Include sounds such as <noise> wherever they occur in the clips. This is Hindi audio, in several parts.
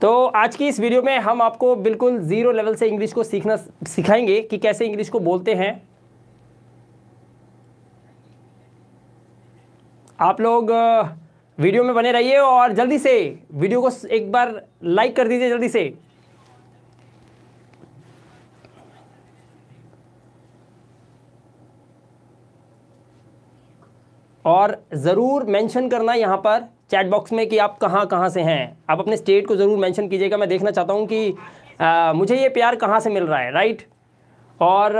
तो आज की इस वीडियो में हम आपको बिल्कुल ज़ीरो लेवल से इंग्लिश को सीखना सिखाएंगे कि कैसे इंग्लिश को बोलते हैं आप लोग वीडियो में बने रहिए और जल्दी से वीडियो को एक बार लाइक कर दीजिए जल्दी से और ज़रूर मेंशन करना यहाँ पर चैट बॉक्स में कि आप कहाँ कहाँ से हैं आप अपने स्टेट को ज़रूर मेंशन कीजिएगा मैं देखना चाहता हूँ कि आ, मुझे ये प्यार कहाँ से मिल रहा है राइट और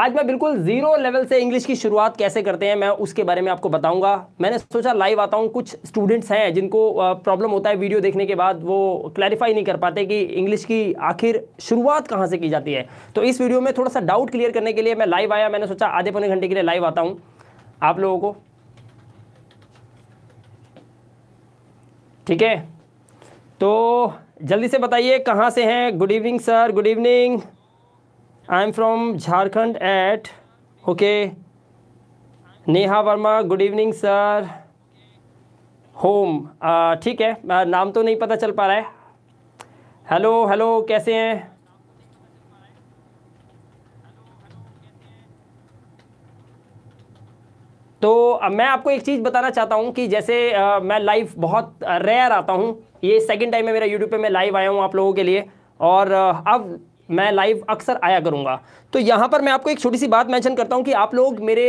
आज मैं बिल्कुल ज़ीरो लेवल से इंग्लिश की शुरुआत कैसे करते हैं मैं उसके बारे में आपको बताऊंगा मैंने सोचा लाइव आता हूँ कुछ स्टूडेंट्स हैं जिनको प्रॉब्लम होता है वीडियो देखने के बाद वो क्लैरिफाई नहीं कर पाते कि इंग्लिश की आखिर शुरुआत कहाँ से की जाती है तो इस वीडियो में थोड़ा सा डाउट क्लियर करने के लिए मैं लाइव आया मैंने सोचा आधे पौने घंटे के लिए लाइव आता हूँ आप लोगों को ठीक है तो जल्दी से बताइए कहाँ से हैं good evening sir good evening I am from Jharkhand एट okay Neha Verma good evening sir home ठीक है uh, नाम तो नहीं पता चल पा रहा है हेलो हेलो कैसे हैं तो मैं आपको एक चीज़ बताना चाहता हूँ कि जैसे आ, मैं लाइव बहुत रेयर आता हूँ ये सेकेंड टाइम है मेरा यूट्यूब पे मैं लाइव आया हूँ आप लोगों के लिए और अब मैं लाइव अक्सर आया करूँगा तो यहाँ पर मैं आपको एक छोटी सी बात मेंशन करता हूँ कि आप लोग मेरे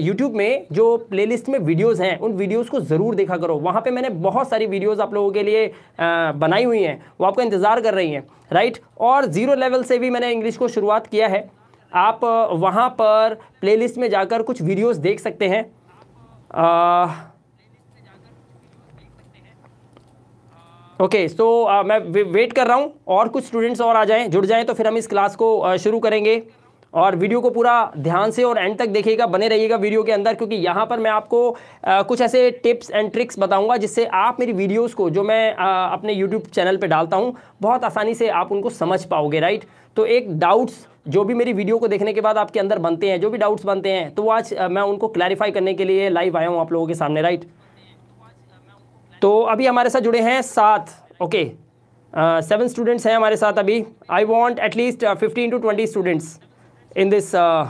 यूट्यूब में जो प्लेलिस्ट में वीडियोस हैं उन वीडियोस को ज़रूर देखा करो वहाँ पे मैंने बहुत सारी वीडियोस आप लोगों के लिए आ, बनाई हुई हैं वो आपका इंतज़ार कर रही हैं राइट और ज़ीरो लेवल से भी मैंने इंग्लिश को शुरुआत किया है आप वहाँ पर प्लेलिस्ट में जाकर कुछ वीडियोस देख सकते हैं ओके सो मैं वेट कर रहा हूँ और कुछ स्टूडेंट्स और आ जाएं जुड़ जाएं तो फिर हम इस क्लास को शुरू करेंगे और वीडियो को पूरा ध्यान से और एंड तक देखिएगा बने रहिएगा वीडियो के अंदर क्योंकि यहाँ पर मैं आपको आ, कुछ ऐसे टिप्स एंड ट्रिक्स बताऊंगा जिससे आप मेरी वीडियोस को जो मैं आ, अपने यूट्यूब चैनल पे डालता हूँ बहुत आसानी से आप उनको समझ पाओगे राइट तो एक डाउट्स जो भी मेरी वीडियो को देखने के बाद आपके अंदर बनते हैं जो भी डाउट्स बनते हैं तो आज मैं उनको क्लैरिफाई करने के लिए लाइव आया हूँ आप लोगों के सामने राइट तो अभी हमारे साथ जुड़े हैं सात ओके सेवन स्टूडेंट्स हैं हमारे साथ अभी I want at least fifteen to twenty students in this uh,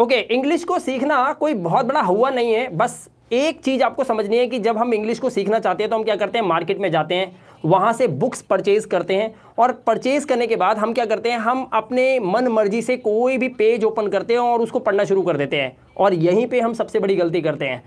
okay okay, English को सीखना कोई बहुत बड़ा हुआ नहीं है बस एक चीज़ आपको समझनी है कि जब हम इंग्लिश को सीखना चाहते हैं तो हम क्या करते हैं मार्केट में जाते हैं वहां से बुक्स परचेज़ करते हैं और परचेज़ करने के बाद हम क्या करते हैं हम अपने मन मर्जी से कोई भी पेज ओपन करते हैं और उसको पढ़ना शुरू कर देते हैं और यहीं पर हम सबसे बड़ी गलती करते हैं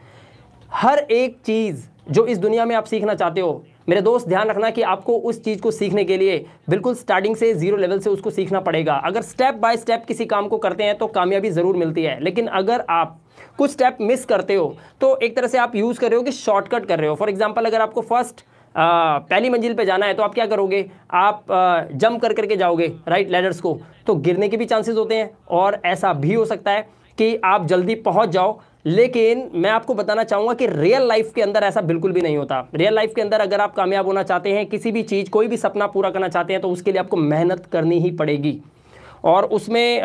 हर एक चीज़ जो इस दुनिया में आप सीखना चाहते हो मेरे दोस्त ध्यान रखना कि आपको उस चीज़ को सीखने के लिए बिल्कुल स्टार्टिंग से जीरो लेवल से उसको सीखना पड़ेगा अगर स्टेप बाय स्टेप किसी काम को करते हैं तो कामयाबी ज़रूर मिलती है लेकिन अगर आप कुछ स्टेप मिस करते हो तो एक तरह से आप यूज़ कर रहे हो कि शॉर्टकट कर रहे हो फॉर एग्जाम्पल अगर आपको फर्स्ट आ, पहली मंजिल पे जाना है तो आप क्या करोगे आप जंप कर करके जाओगे राइट लेडर्स को तो गिरने के भी चांसेस होते हैं और ऐसा भी हो सकता है कि आप जल्दी पहुंच जाओ लेकिन मैं आपको बताना चाहूंगा कि रियल लाइफ के अंदर ऐसा बिल्कुल भी नहीं होता रियल लाइफ के अंदर अगर आप कामयाब होना चाहते हैं किसी भी चीज़ कोई भी सपना पूरा करना चाहते हैं तो उसके लिए आपको मेहनत करनी ही पड़ेगी और उसमें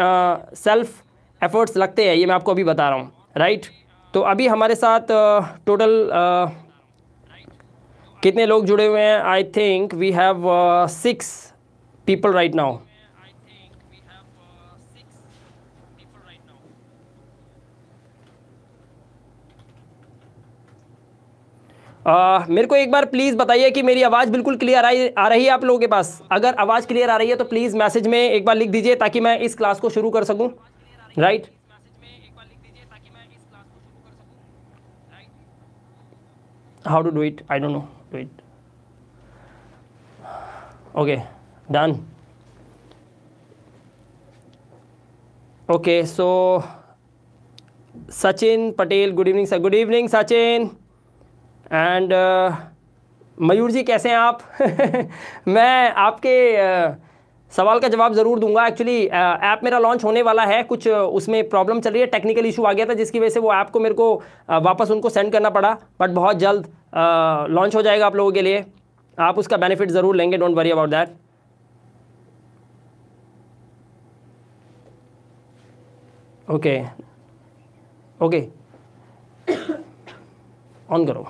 सेल्फ एफर्ट्स लगते हैं ये मैं आपको अभी बता रहा हूँ राइट तो अभी हमारे साथ टोटल कितने लोग जुड़े हुए हैं I think we have six people right now ah, मेरे को एक बार प्लीज़ बताइए कि मेरी आवाज़ बिल्कुल क्लियर आई आ रही है आप लोगों के पास अगर आवाज़ क्लियर आ रही है तो प्लीज़ मैसेज में एक बार लिख दीजिए ताकि मैं इस क्लास को शुरू कर सकूँ right how to do it I don't know do it okay done okay so Sachin Patel good evening sir good evening Sachin and uh, Mayur ji कैसे हैं आप <laughs> मैं आपके uh, सवाल का जवाब ज़रूर दूंगा एक्चुअली ऐप uh, मेरा लॉन्च होने वाला है कुछ उसमें प्रॉब्लम चल रही है टेक्निकल इशू आ गया था जिसकी वजह से वो ऐप को मेरे को वापस उनको सेंड करना पड़ा बट बहुत जल्द लॉन्च हो जाएगा आप लोगों के लिए आप उसका बेनिफिट ज़रूर लेंगे don't worry about that okay okay on करो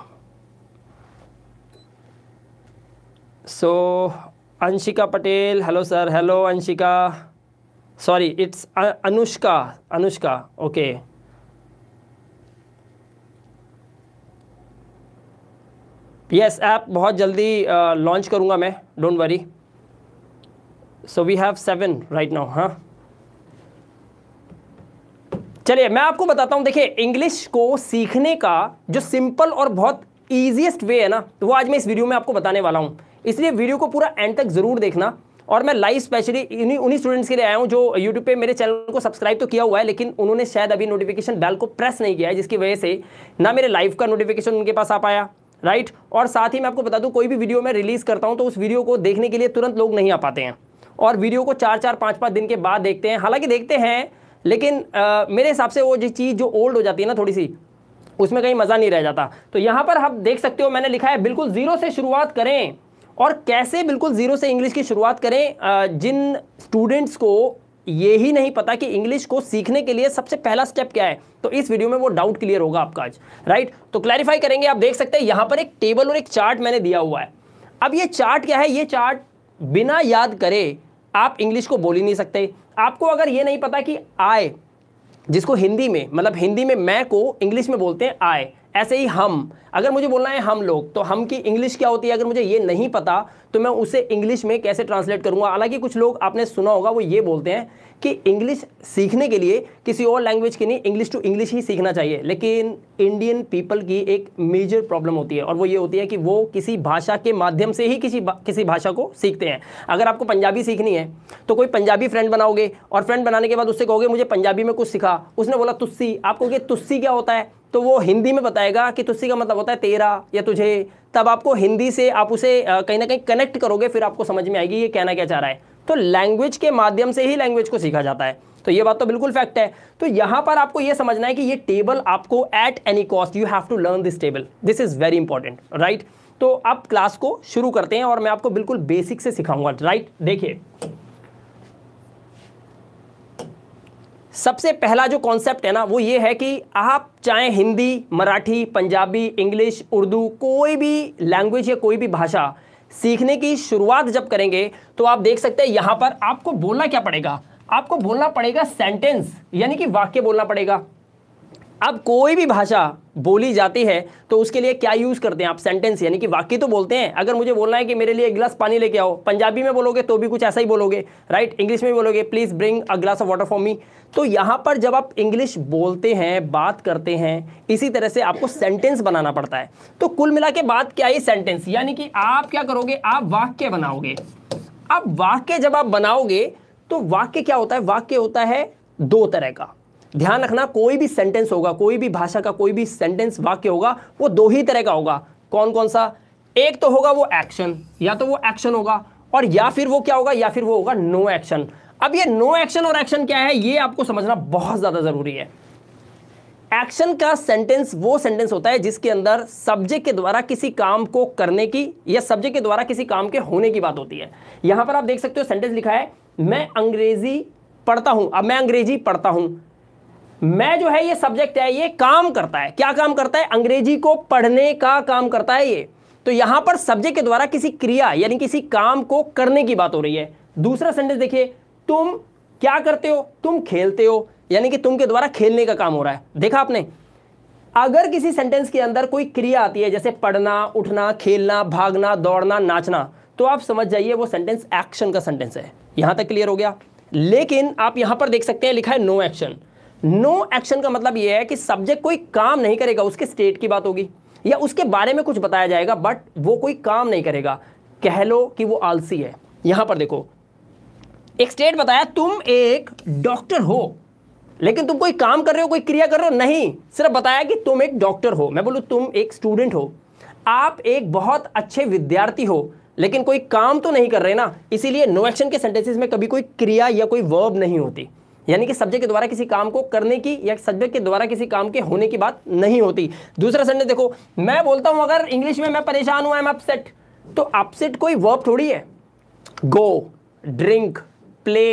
so Anshika Patel hello sir hello Anshika sorry it's Anushka Anushka okay yes app बहुत जल्दी लॉन्च uh, करूँगा मैं don't worry so we have seven right now हाँ चलिए मैं आपको बताता हूँ देखिए इंग्लिश को सीखने का जो सिंपल और बहुत ईजिएस्ट वे है ना तो वो आज मैं इस वीडियो में आपको बताने वाला हूँ इसलिए वीडियो को पूरा एंड तक ज़रूर देखना और मैं लाइव स्पेशली इन्हीं उन्हीं स्टूडेंट्स के लिए आया हूँ जो यूट्यूब पे मेरे चैनल को सब्सक्राइब तो किया हुआ है लेकिन उन्होंने शायद अभी नोटिफिकेशन बेल को प्रेस नहीं किया है जिसकी वजह से ना मेरे लाइव का नोटिफिकेशन उनके पास आ पाया राइट और साथ ही मैं आपको बता दूँ कोई भी वीडियो मैं रिलीज़ करता हूँ तो उस वीडियो को देखने के लिए तुरंत लोग नहीं आ पाते हैं और वीडियो को चार चार पाँच पाँच दिन के बाद देखते हैं हालांकि देखते हैं लेकिन मेरे हिसाब से वो जो चीज़ जो ओल्ड हो जाती है ना थोड़ी सी उसमें कहीं मज़ा नहीं रह जाता तो यहाँ पर आप देख सकते हो मैंने लिखा है बिल्कुल ज़ीरो से शुरुआत करें और कैसे बिल्कुल ज़ीरो से इंग्लिश की शुरुआत करें जिन स्टूडेंट्स को ये ही नहीं पता कि इंग्लिश को सीखने के लिए सबसे पहला स्टेप क्या है तो इस वीडियो में वो डाउट क्लियर होगा आपका आज राइट तो क्लैरिफाई करेंगे आप देख सकते हैं यहाँ पर एक टेबल और एक चार्ट मैंने दिया हुआ है अब ये चार्ट क्या है ये चार्ट बिना याद करे आप इंग्लिश को बोल ही नहीं सकते आपको अगर ये नहीं पता कि आय जिसको हिंदी में मतलब हिंदी में मैं को इंग्लिश में बोलते हैं आय ऐसे ही हम अगर मुझे बोलना है हम लोग तो हम की इंग्लिश क्या होती है अगर मुझे ये नहीं पता तो मैं उसे इंग्लिश में कैसे ट्रांसलेट करूंगा हालांकि कुछ लोग आपने सुना होगा वो ये बोलते हैं कि इंग्लिश सीखने के लिए किसी और लैंग्वेज की नहीं इंग्लिश टू इंग्लिश ही सीखना चाहिए लेकिन इंडियन पीपल की एक मेजर प्रॉब्लम होती है और वो ये होती है कि वो किसी भाषा के माध्यम से ही किसी भा, किसी भाषा को सीखते हैं अगर आपको पंजाबी सीखनी है तो कोई पंजाबी फ्रेंड बनाओगे और फ्रेंड बनाने के बाद उससे कहोगे मुझे पंजाबी में कुछ सिखा उसने बोला तुस्सी आप कहोगे तुस्सी क्या होता है तो वो हिंदी में बताएगा कि तुस्सी का मतलब होता है तेरा या तुझे तब आपको हिंदी से आप उसे कहीं ना कहीं कनेक्ट करोगे फिर आपको समझ में आएगी ये कहना क्या चाह रहा है तो लैंग्वेज के माध्यम से ही लैंग्वेज को सीखा जाता है तो ये बात तो बिल्कुल फैक्ट है तो यहां पर आपको ये समझना है कि ये टेबल आपको at any cost you have to learn this table this is very important right तो आप क्लास को शुरू करते हैं और मैं आपको बिल्कुल बेसिक से सिखाऊंगा राइट देखिए सबसे पहला जो कॉन्सेप्ट है ना वो ये है कि आप चाहे हिंदी मराठी पंजाबी इंग्लिश उर्दू कोई भी लैंग्वेज या कोई भी भाषा सीखने की शुरुआत जब करेंगे तो आप देख सकते हैं यहाँ पर आपको बोलना क्या पड़ेगा आपको बोलना पड़ेगा सेंटेंस यानी कि वाक्य बोलना पड़ेगा अब कोई भी भाषा बोली जाती है तो उसके लिए क्या यूज़ करते हैं आप सेंटेंस यानी कि वाक्य तो बोलते हैं अगर मुझे बोलना है कि मेरे लिए एक गिलास पानी लेके आओ पंजाबी में बोलोगे तो भी कुछ ऐसा ही बोलोगे राइट इंग्लिश में बोलोगे please bring a glass of water for me तो यहाँ पर जब आप इंग्लिश बोलते हैं बात करते हैं इसी तरह से आपको सेंटेंस बनाना पड़ता है तो कुल मिला के बात क्या है सेंटेंस यानी कि आप क्या करोगे आप वाक्य बनाओगे अब वाक्य जब आप बनाओगे तो वाक्य क्या होता है वाक्य होता है दो तरह का ध्यान रखना कोई भी सेंटेंस होगा कोई भी भाषा का कोई भी सेंटेंस वाक्य होगा वो दो ही तरह का होगा कौन कौन सा एक तो होगा वो एक्शन या तो वो एक्शन होगा और या फिर वो क्या होगा या फिर वो होगा नो एक्शन अब ये नो एक्शन और एक्शन क्या है ये आपको समझना बहुत ज़्यादा ज़रूरी है एक्शन का सेंटेंस वो सेंटेंस होता है जिसके अंदर सब्जेक्ट के द्वारा किसी काम को करने की या सब्जेक्ट के द्वारा किसी काम के होने की बात होती है यहां पर आप देख सकते हो सेंटेंस लिखा है मैं अंग्रेजी पढ़ता हूं अब मैं अंग्रेजी पढ़ता हूं मैं जो है ये सब्जेक्ट है ये काम करता है क्या काम करता है अंग्रेजी को पढ़ने का काम करता है ये तो यहां पर सब्जेक्ट के द्वारा किसी क्रिया यानी किसी काम को करने की बात हो रही है दूसरा सेंटेंस देखिए तुम क्या करते हो तुम खेलते हो यानी कि तुम के द्वारा खेलने का काम हो रहा है देखा आपने अगर किसी सेंटेंस के अंदर कोई क्रिया आती है जैसे पढ़ना उठना खेलना भागना दौड़ना नाचना तो आप समझ जाइए वो सेंटेंस एक्शन का सेंटेंस है यहां तक क्लियर हो गया लेकिन आप यहां पर देख सकते हैं लिखा है no action no no action का मतलब यह है कि सब्जेक्ट कोई काम नहीं करेगा उसके स्टेट की बात होगी या उसके बारे में कुछ बताया जाएगा बट वो कोई काम नहीं करेगा कह लो कि वो आलसी है यहां पर देखो एक स्टेट बताया तुम एक डॉक्टर हो लेकिन तुम कोई काम कर रहे हो कोई क्रिया कर रहे हो नहीं सिर्फ बताया कि तुम एक डॉक्टर हो मैं बोलू तुम एक स्टूडेंट हो आप एक बहुत अच्छे विद्यार्थी हो लेकिन कोई काम तो नहीं कर रहे ना इसीलिए नो एक्शन के सेंटेंसेस में कभी कोई क्रिया या कोई वर्ब नहीं होती यानी कि सब्जेक्ट के द्वारा किसी काम को करने की या सब्जेक्ट के द्वारा किसी काम के होने की बात नहीं होती दूसरा संडे देखो मैं बोलता हूं अगर इंग्लिश में मैं परेशान हुआ आई एम अपसेट तो अपसेट कोई वर्ब थोड़ी है go drink play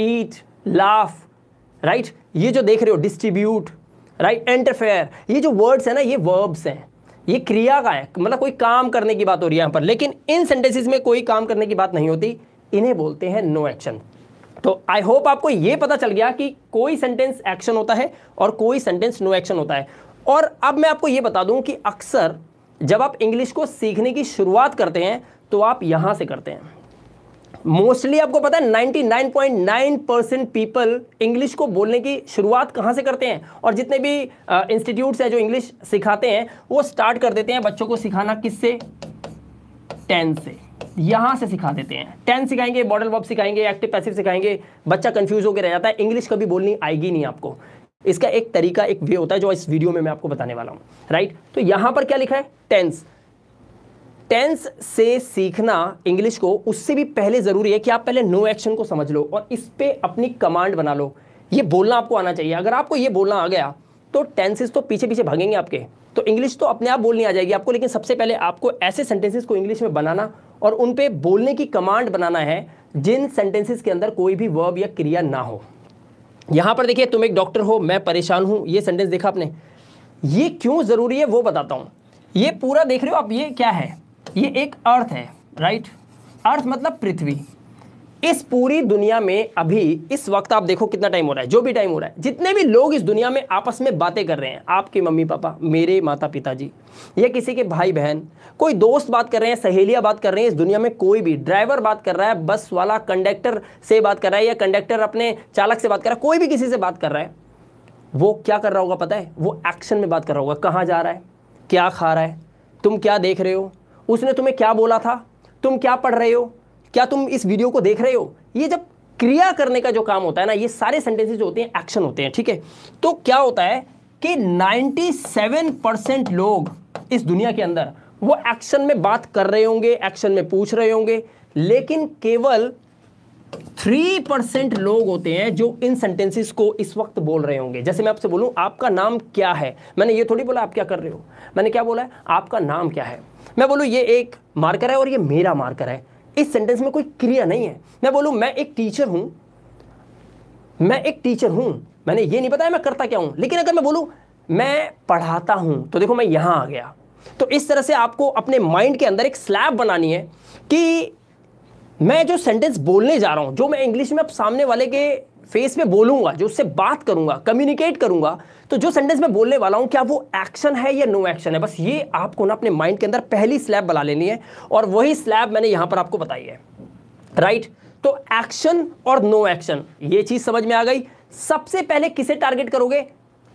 eat laugh right ये जो देख रहे हो डिस्ट्रीब्यूट राइट एंटरफेयर ये जो वर्ड्स है ना ये वर्ब्स हैं ये क्रिया का है मतलब कोई काम करने की बात हो रही है यहां पर लेकिन इन सेंटेंसेस में कोई काम करने की बात नहीं होती इन्हें बोलते हैं नो एक्शन तो आई होप आपको यह पता चल गया कि कोई सेंटेंस एक्शन होता है और कोई सेंटेंस नो एक्शन होता है और अब मैं आपको यह बता दूं कि अक्सर जब आप इंग्लिश को सीखने की शुरुआत करते हैं तो आप यहां से करते हैं मोस्टली आपको पता है 99.9 परसेंट पीपल इंग्लिश को बोलने की शुरुआत कहां से करते हैं और जितने भी इंस्टीट्यूट हैं जो इंग्लिश सिखाते हैं वो स्टार्ट कर देते हैं बच्चों को सिखाना किससे टेन से यहां से सिखा देते हैं टेंस सिखाएंगे मॉडल वर्ब सिखाएंगे एक्टिव पैसिव सिखाएंगे बच्चा कंफ्यूज होकर रह जाता है इंग्लिश कभी बोलनी आएगी नहीं आपको इसका एक तरीका एक वे होता है जो इस वीडियो में मैं आपको बताने वाला हूं राइट तो यहां पर क्या लिखा है टेंस टेंस से सीखना इंग्लिश को उससे भी पहले ज़रूरी है कि आप पहले नो no एक्शन को समझ लो और इस पर अपनी कमांड बना लो ये बोलना आपको आना चाहिए अगर आपको ये बोलना आ गया तो टेंसेस तो पीछे पीछे भागेंगे आपके तो इंग्लिश तो अपने आप बोलनी आ जाएगी आपको लेकिन सबसे पहले आपको ऐसे सेंटेंसेस को इंग्लिश में बनाना और उन पे बोलने की कमांड बनाना है जिन सेंटेंसेस के अंदर कोई भी वर्ब या क्रिया ना हो यहां पर देखिए तुम एक डॉक्टर हो मैं परेशान हूं ये सेंटेंस देखा आपने ये क्यों ज़रूरी है वो बताता हूं ये पूरा देख रहे हो आप ये क्या है ये एक अर्थ है राइट अर्थ मतलब पृथ्वी इस पूरी दुनिया में अभी इस वक्त आप देखो कितना टाइम हो रहा है जो भी टाइम हो रहा है जितने भी लोग इस दुनिया में आपस में बातें कर रहे हैं आपके मम्मी पापा मेरे माता पिताजी या किसी के भाई बहन कोई दोस्त बात कर रहे हैं सहेलियां बात कर रहे हैं इस दुनिया में कोई भी ड्राइवर बात कर रहा है बस वाला कंडक्टर से बात कर रहा है या कंडक्टर अपने चालक से बात कर रहा है कोई भी किसी से बात कर रहा है वो क्या कर रहा होगा पता है वो एक्शन में बात कर रहा होगा कहाँ जा रहा है क्या खा रहा है तुम क्या देख रहे हो उसने तुम्हें क्या बोला था तुम क्या पढ़ रहे हो क्या तुम इस वीडियो को देख रहे हो ये जब क्रिया करने का जो काम होता है ना ये सारे सेंटेंसेस जो होते हैं एक्शन होते हैं ठीक है तो क्या होता है कि 97 परसेंट लोग इस दुनिया के अंदर वो एक्शन में बात कर रहे होंगे एक्शन में पूछ रहे होंगे लेकिन केवल थ्री परसेंट लोग होते हैं जो इन सेंटेंसेस को इस वक्त बोल रहे होंगे जैसे मैं आपसे बोलूं आपका नाम क्या है मैंने ये थोड़ी बोला आप क्या कर रहे हो मैंने क्या बोला है आपका नाम क्या है मैं बोलूँ ये एक मार्कर है और ये मेरा मार्कर है इस सेंटेंस में कोई क्रिया नहीं है मैं बोलूं मैं एक टीचर हूं मैं एक टीचर हूं मैंने ये नहीं बताया मैं करता क्या हूं लेकिन अगर मैं बोलूं मैं पढ़ाता हूं तो देखो मैं यहां आ गया तो इस तरह से आपको अपने माइंड के अंदर एक स्लैब बनानी है कि मैं जो सेंटेंस बोलने जा रहा हूं जो मैं इंग्लिश में अब सामने वाले के फेस में बोलूंगा जो उससे बात करूंगा कम्युनिकेट करूंगा तो जो सेंटेंस मैं बोलने वाला हूं क्या वो एक्शन है या नो एक्शन है बस ये आपको ना अपने माइंड के अंदर पहली स्लैब बना लेनी है और वही स्लैब मैंने यहां पर आपको बताई है राइट right? तो एक्शन और नो एक्शन ये चीज समझ में आ गई सबसे पहले किसे टारगेट करोगे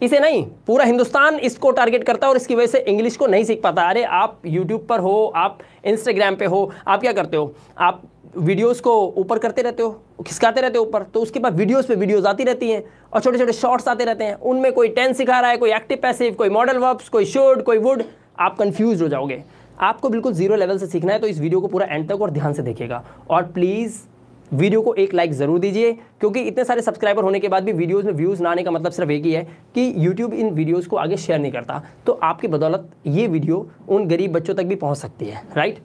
इसे नहीं पूरा हिंदुस्तान इसको टारगेट करता है और इसकी वजह से इंग्लिश को नहीं सीख पाता अरे आप यूट्यूब पर हो आप इंस्टाग्राम पे हो आप क्या करते हो आप वीडियोस को ऊपर करते रहते हो खिसकाते रहते हो ऊपर तो उसके बाद वीडियोस पे वीडियोस आती रहती हैं और छोटे छोटे शॉर्ट्स आते रहते हैं उनमें कोई टेन सिखा रहा है कोई एक्टिव पैसिव कोई मॉडल वर्ब्स कोई शोड कोई वुड आप कंफ्यूज हो जाओगे आपको बिल्कुल जीरो लेवल से सीखना है तो इस वीडियो को पूरा एंड तक और ध्यान से देखिएगा और प्लीज़ वीडियो को एक लाइक ज़रूर दीजिए क्योंकि इतने सारे सब्सक्राइबर होने के बाद भी वीडियोस में व्यूज़ ना आने का मतलब सिर्फ एक ही है कि यूट्यूब इन वीडियोस को आगे शेयर नहीं करता तो आपकी बदौलत ये वीडियो उन गरीब बच्चों तक भी पहुंच सकती है राइट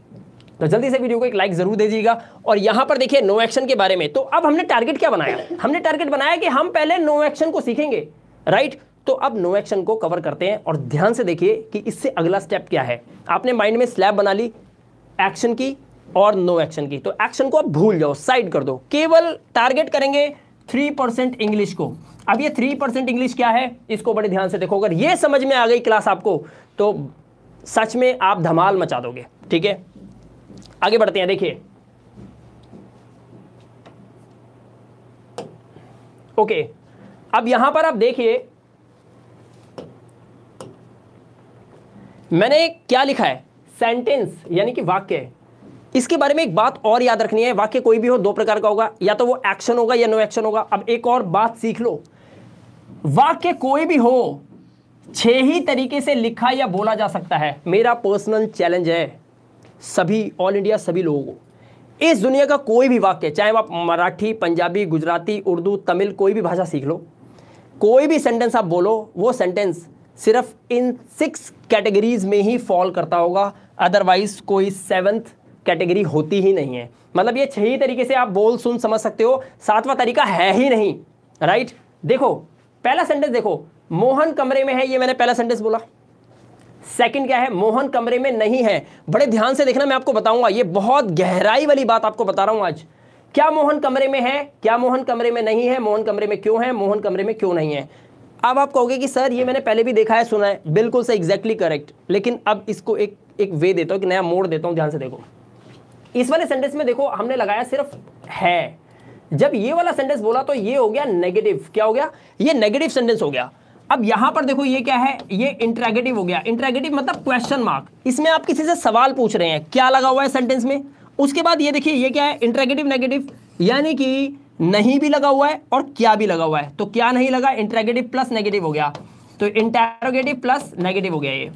तो जल्दी से वीडियो को एक लाइक जरूर दे दीजिएगा और यहां पर देखिए नो एक्शन के बारे में तो अब हमने टारगेट क्या बनाया हमने टारगेट बनाया कि हम पहले नो एक्शन को सीखेंगे राइट तो अब नो एक्शन को कवर करते हैं और ध्यान से देखिए कि इससे अगला स्टेप क्या है आपने माइंड में स्लैब बना ली एक्शन की और नो एक्शन की तो एक्शन को आप भूल जाओ साइड कर दो केवल टारगेट करेंगे थ्री परसेंट इंग्लिश को अब ये थ्री परसेंट इंग्लिश क्या है इसको बड़े ध्यान से देखो अगर ये समझ में आ गई क्लास आपको तो सच में आप धमाल मचा दोगे ठीक है आगे बढ़ते हैं देखिए ओके अब यहां पर आप देखिए मैंने क्या लिखा है सेंटेंस यानी कि वाक्य इसके बारे में एक बात और याद रखनी है वाक्य कोई भी हो दो प्रकार का होगा या तो वो एक्शन होगा या नो एक्शन होगा अब एक और बात सीख लो वाक्य कोई भी हो छह ही तरीके से लिखा या बोला जा सकता है मेरा पर्सनल चैलेंज है सभी ऑल इंडिया सभी लोगों को इस दुनिया का कोई भी वाक्य चाहे आप मराठी पंजाबी गुजराती उर्दू तमिल कोई भी भाषा सीख लो कोई भी सेंटेंस आप बोलो वो सेंटेंस सिर्फ इन सिक्स कैटेगरीज में ही फॉल करता होगा अदरवाइज कोई सेवन्थ कैटेगरी होती ही नहीं है मतलब ये छह ही तरीके से आप बोल सुन समझ सकते हो सातवां तरीका है ही नहीं राइट देखो पहला सेंटेंस देखो मोहन कमरे में है ये मैंने पहला सेंटेंस बोला सेकंड क्या है मोहन कमरे में नहीं है बड़े ध्यान से देखना मैं आपको बताऊंगा ये बहुत गहराई वाली बात आपको बता रहा हूं आज क्या मोहन कमरे में है क्या मोहन कमरे में नहीं है मोहन कमरे में क्यों है मोहन कमरे में क्यों नहीं है अब आप कहोगे कि सर ये मैंने पहले भी देखा है सुना है बिल्कुल से एग्जैक्टली करेक्ट लेकिन अब इसको एक एक वे देता हूँ कि नया मोड़ देता हूँ ध्यान से देखो इस वाले सेंटेंस में देखो हमने लगाया सिर्फ है जब ये वाला सेंटेंस बोला तो ये हो गया नेगेटिव क्या हो गया ये नेगेटिव सेंटेंस हो गया अब यहां पर देखो ये क्या है ये इंट्रैगेटिव हो गया इंट्रैगेटिव मतलब क्वेश्चन मार्क इसमें आप किसी से सवाल पूछ रहे हैं क्या लगा हुआ है सेंटेंस में उसके बाद ये देखिए ये क्या है इंट्रैगेटिव नेगेटिव यानी कि नहीं भी लगा हुआ है और क्या भी लगा हुआ है तो क्या नहीं लगा इंट्रैगेटिव प्लस नेगेटिव हो गया तो इंटेरोगेटिव प्लस नेगेटिव हो गया ये